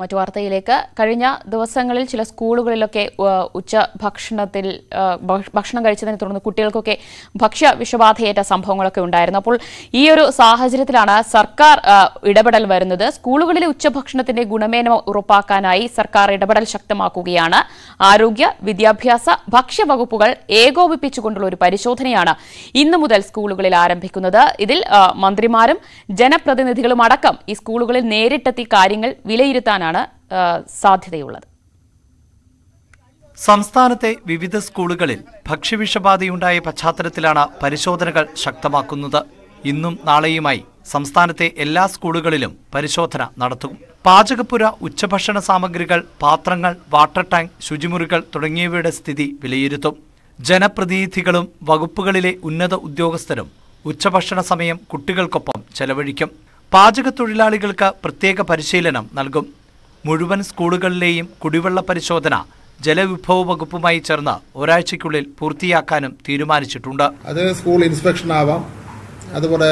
മറ്റു വാർത്തയിലേക്ക് കഴിഞ്ഞ ദിവസങ്ങളിൽ ചില സ്കൂളുകളിലൊക്കെ ഉച്ച ഭക്ഷണത്തിൽ ഭക്ഷണം കഴിച്ചതിനെ തുടർന്ന് കുട്ടികൾക്കൊക്കെ ഭക്ഷ്യ വിഷബാധയേറ്റ സംഭവങ്ങളൊക്കെ ഉണ്ടായിരുന്നു അപ്പോൾ ഈ ഒരു സാഹചര്യത്തിലാണ് സർക്കാർ ഇടപെടൽ വരുന്നത് സ്കൂളുകളിലെ ഉച്ചഭക്ഷണത്തിന്റെ ഗുണമേന്മ ഉറപ്പാക്കാനായി സർക്കാർ ഇടപെടൽ ശക്തമാക്കുകയാണ് ആരോഗ്യ വിദ്യാഭ്യാസ ഭക്ഷ്യ വകുപ്പുകൾ ഏകോപിപ്പിച്ചുകൊണ്ടുള്ള ഒരു പരിശോധനയാണ് ഇന്ന് മുതൽ സ്കൂളുകളിൽ ആരംഭിക്കുന്നത് ഇതിൽ മന്ത്രിമാരും ജനപ്രതിനിധികളും അടക്കം ഈ സ്കൂളുകളിൽ നേരിട്ടെത്തി കാര്യങ്ങൾ വിലയിരുത്താനാണ് എന്നാണ് സാധ്യതയുള്ളത് സംസ്ഥാനത്തെ വിവിധ സ്കൂളുകളിൽ ഭക്ഷ്യവിഷബാധയുണ്ടായ പശ്ചാത്തലത്തിലാണ് പരിശോധനകൾ ശക്തമാക്കുന്നത് ഇന്നും നാളെയുമായി സംസ്ഥാനത്തെ എല്ലാ സ്കൂളുകളിലും പരിശോധന നടത്തും പാചകപ്പുര ഉച്ചഭക്ഷണ സാമഗ്രികൾ പാത്രങ്ങൾ വാട്ടർ ടാങ്ക് ശുചിമുറികൾ തുടങ്ങിയവയുടെ സ്ഥിതി വിലയിരുത്തും ജനപ്രതിനിധികളും വകുപ്പുകളിലെ ഉന്നത ഉദ്യോഗസ്ഥരും ഉച്ചഭക്ഷണ സമയം കുട്ടികൾക്കൊപ്പം ചെലവഴിക്കും പാചകത്തൊഴിലാളികൾക്ക് പ്രത്യേക പരിശീലനം നൽകും മുഴുവൻ സ്കൂളുകളിലെയും കുടിവെള്ള പരിശോധന ജലവിഭവ വകുപ്പുമായി ചേർന്ന് ഒരാഴ്ചയ്ക്കുള്ളിൽ പൂർത്തിയാക്കാനും തീരുമാനിച്ചിട്ടുണ്ട് അത് സ്കൂൾ ഇൻസ്പെക്ഷൻ ആവാം അതുപോലെ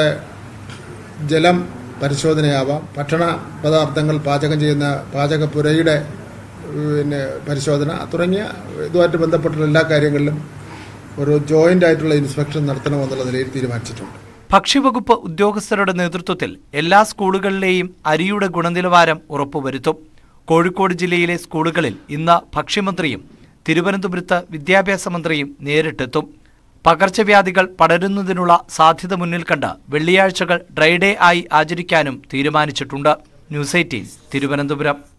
ജലം പരിശോധനയാവാം ഭക്ഷണ പദാർത്ഥങ്ങൾ പാചകം ചെയ്യുന്ന പാചകപ്പുരയുടെ പിന്നെ പരിശോധന തുടങ്ങിയ ഇതുമായിട്ട് ബന്ധപ്പെട്ടുള്ള എല്ലാ കാര്യങ്ങളിലും ഒരു ജോയിന്റ് ആയിട്ടുള്ള ഇൻസ്പെക്ഷൻ നടത്തണമെന്നുള്ള നിലയിൽ തീരുമാനിച്ചിട്ടുണ്ട് ഭക്ഷ്യവകുപ്പ് ഉദ്യോഗസ്ഥരുടെ നേതൃത്വത്തിൽ എല്ലാ സ്കൂളുകളിലെയും അരിയുടെ ഗുണനിലവാരം ഉറപ്പുവരുത്തും കോഴിക്കോട് ജില്ലയിലെ സ്കൂളുകളിൽ ഇന്ന് ഭക്ഷ്യമന്ത്രിയും തിരുവനന്തപുരത്ത് വിദ്യാഭ്യാസ മന്ത്രിയും നേരിട്ടെത്തും പകർച്ചവ്യാധികൾ പടരുന്നതിനുള്ള സാധ്യത മുന്നിൽ കണ്ട് വെള്ളിയാഴ്ചകൾ ഡ്രൈഡേ ആയി ആചരിക്കാനും തീരുമാനിച്ചിട്ടുണ്ട് ന്യൂസ് എയ്റ്റീൻ തിരുവനന്തപുരം